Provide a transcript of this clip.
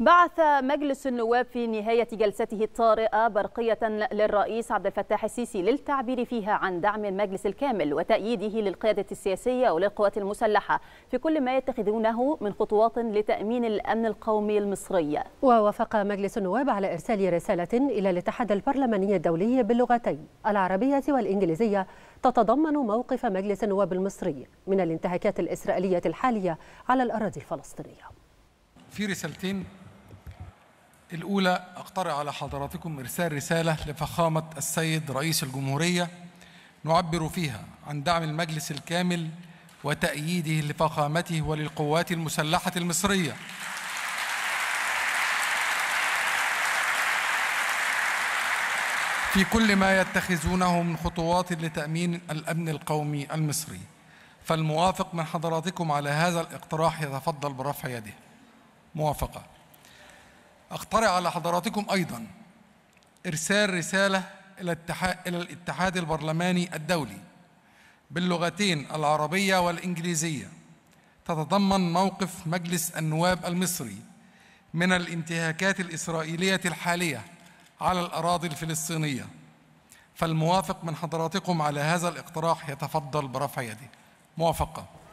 بعث مجلس النواب في نهاية جلسته الطارئة برقية للرئيس عبد الفتاح السيسي للتعبير فيها عن دعم المجلس الكامل وتأييده للقيادة السياسية وللقوات المسلحة في كل ما يتخذونه من خطوات لتأمين الأمن القومي المصري ووافق مجلس النواب على إرسال رسالة إلى الاتحاد البرلماني الدولي باللغتين العربية والإنجليزية تتضمن موقف مجلس النواب المصري من الانتهاكات الإسرائيلية الحالية على الأراضي الفلسطينية في رسالتين الأولى أقترح على حضراتكم إرسال رسالة لفخامة السيد رئيس الجمهورية نعبر فيها عن دعم المجلس الكامل وتأييده لفخامته وللقوات المسلحة المصرية في كل ما يتخذونه من خطوات لتأمين الأمن القومي المصري فالموافق من حضراتكم على هذا الاقتراح يتفضل برفع يده موافقه أقترح على حضراتكم أيضا إرسال رسالة إلى إلى الاتحاد البرلماني الدولي باللغتين العربية والإنجليزية تتضمن موقف مجلس النواب المصري من الانتهاكات الإسرائيلية الحالية على الأراضي الفلسطينية فالموافق من حضراتكم على هذا الاقتراح يتفضل برفع يده موافقه